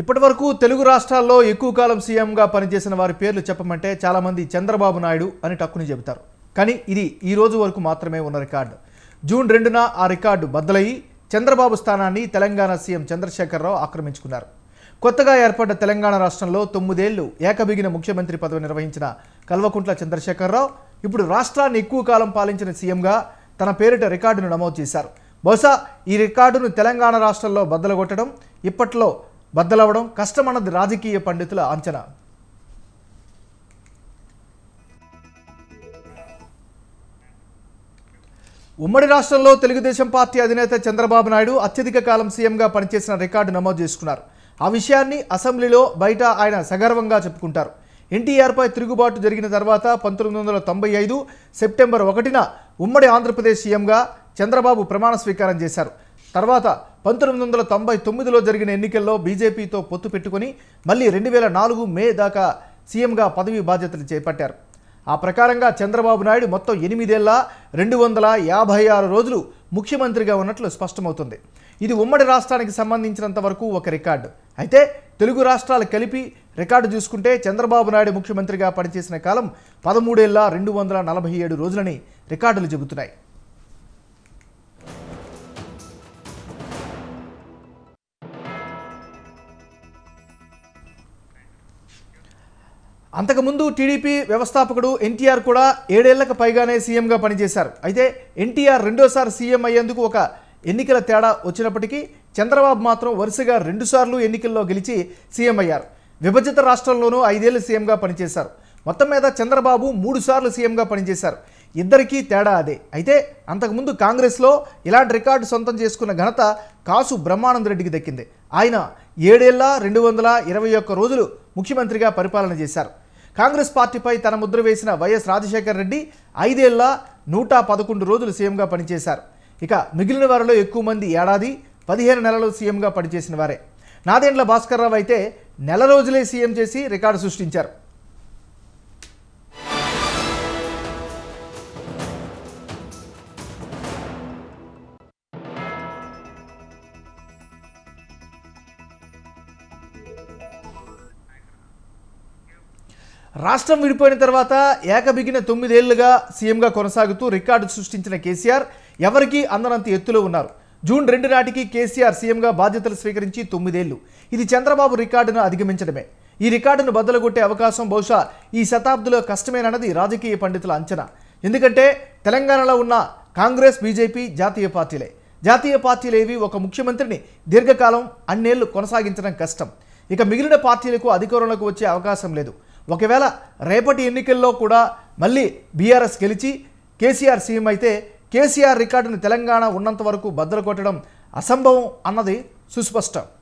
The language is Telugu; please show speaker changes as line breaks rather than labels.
ఇప్పటి వరకు తెలుగు రాష్ట్రాల్లో ఎక్కువ కాలం సీఎంగా పనిచేసిన వారి పేర్లు చెప్పమంటే చాలామంది చంద్రబాబు నాయుడు అని టక్కుని చెబుతారు కానీ ఇది ఈ రోజు వరకు మాత్రమే ఉన్న రికార్డు జూన్ రెండున ఆ రికార్డు బద్దలయ్యి చంద్రబాబు స్థానాన్ని తెలంగాణ సీఎం చంద్రశేఖరరావు ఆక్రమించుకున్నారు కొత్తగా ఏర్పడ్డ తెలంగాణ రాష్ట్రంలో తొమ్మిదేళ్లు ఏకబిగిన ముఖ్యమంత్రి పదవి నిర్వహించిన కల్వకుంట్ల చంద్రశేఖరరావు ఇప్పుడు రాష్ట్రాన్ని ఎక్కువ కాలం పాలించిన సీఎంగా తన పేరిట రికార్డును నమోదు చేశారు బహుశా ఈ రికార్డును తెలంగాణ రాష్ట్రంలో బద్దలగొట్టడం ఇప్పట్లో బద్దలవ్వడం కష్టమన్నది రాజకీయ పండితుల అంచనా ఉమ్మడి రాష్ట్రంలో తెలుగుదేశం పార్టీ అధినేత చంద్రబాబు నాయుడు అత్యధిక కాలం సీఎంగా పనిచేసిన రికార్డు నమోదు చేసుకున్నారు ఆ విషయాన్ని అసెంబ్లీలో బయట ఆయన సగర్వంగా చెప్పుకుంటారు ఎన్టీఆర్పై తిరుగుబాటు జరిగిన తర్వాత పంతొమ్మిది వందల తొంభై ఐదు సెప్టెంబర్ ఒకటిన ఉమ్మడి ఆంధ్రప్రదేశ్ సీఎంగా చంద్రబాబు ప్రమాణ స్వీకారం చేశారు తర్వాత పంతొమ్మిది వందల తొంభై తొమ్మిదిలో జరిగిన ఎన్నికల్లో బీజేపీతో పొత్తు పెట్టుకుని మళ్ళీ రెండు వేల నాలుగు మే దాకా సీఎంగా పదవి బాధ్యతలు చేపట్టారు ఆ ప్రకారంగా చంద్రబాబు నాయుడు మొత్తం ఎనిమిదేళ్ల రెండు వందల యాభై ఆరు రోజులు ముఖ్యమంత్రిగా ఉన్నట్లు స్పష్టమవుతుంది ఇది ఉమ్మడి రాష్ట్రానికి సంబంధించినంత వరకు ఒక రికార్డు అయితే తెలుగు రాష్ట్రాలు కలిపి రికార్డు చూసుకుంటే చంద్రబాబు నాయుడు ముఖ్యమంత్రిగా పనిచేసిన కాలం పదమూడేళ్ల రెండు వందల నలభై ఏడు రోజులని రికార్డులు చెబుతున్నాయి అంతకుముందు టీడీపీ వ్యవస్థాపకుడు ఎన్టీఆర్ కూడా ఏడేళ్లకు పైగానే సీఎంగా పనిచేశారు అయితే ఎన్టీఆర్ రెండోసారి సీఎం అయ్యేందుకు ఒక ఎన్నికల తేడా వచ్చినప్పటికీ చంద్రబాబు మాత్రం వరుసగా రెండుసార్లు ఎన్నికల్లో గెలిచి సీఎం అయ్యారు విభజిత రాష్ట్రంలోనూ ఐదేళ్లు సీఎంగా పనిచేశారు మొత్తం మీద చంద్రబాబు మూడుసార్లు సీఎంగా పనిచేశారు ఇద్దరికీ తేడా అదే అయితే అంతకుముందు కాంగ్రెస్లో ఇలాంటి రికార్డు సొంతం చేసుకున్న ఘనత కాసు బ్రహ్మానంద రెడ్డికి దక్కింది ఆయన ఏడేళ్ల రెండు వందల ఇరవై ఒక్క రోజులు ముఖ్యమంత్రిగా పరిపాలన చేశారు కాంగ్రెస్ పార్టీపై తన ముద్ర వేసిన వైఎస్ రాజశేఖర రెడ్డి ఐదేళ్ల నూట పదకొండు రోజులు సీఎంగా పనిచేశారు ఇక మిగిలిన వారిలో ఎక్కువ మంది ఏడాది పదిహేను నెలలు సీఎంగా పనిచేసిన వారే నాదేండ్ల భాస్కర్రావు అయితే నెల రోజులే సీఎం చేసి రికార్డు సృష్టించారు రాష్ట్రం విడిపోయిన తర్వాత ఏకబిగిన తొమ్మిదేళ్లుగా సీఎంగా కొనసాగుతూ రికార్డు సృష్టించిన కేసీఆర్ ఎవరికీ అందనంత ఎత్తులో ఉన్నారు జూన్ రెండు నాటికి కేసీఆర్ సీఎంగా బాధ్యతలు స్వీకరించి తొమ్మిదేళ్లు ఇది చంద్రబాబు రికార్డును అధిగమించడమే ఈ రికార్డును బద్దలుగొట్టే అవకాశం బహుశా ఈ శతాబ్దిలో కష్టమేనన్నది రాజకీయ పండితుల అంచనా ఎందుకంటే తెలంగాణలో ఉన్న కాంగ్రెస్ బీజేపీ జాతీయ పార్టీలే జాతీయ పార్టీలేవి ఒక ముఖ్యమంత్రిని దీర్ఘకాలం అన్నేళ్లు కొనసాగించడం కష్టం ఇక మిగిలిన పార్టీలకు అధికారంలోకి వచ్చే అవకాశం లేదు ఒకవేళ రేపటి ఎన్నికల్లో కూడా మళ్ళీ బీఆర్ఎస్ గెలిచి కేసీఆర్ సీఎం అయితే కేసీఆర్ రికార్డును తెలంగాణ ఉన్నంత వరకు బద్దలు కొట్టడం అసంభవం అన్నది సుస్పష్టం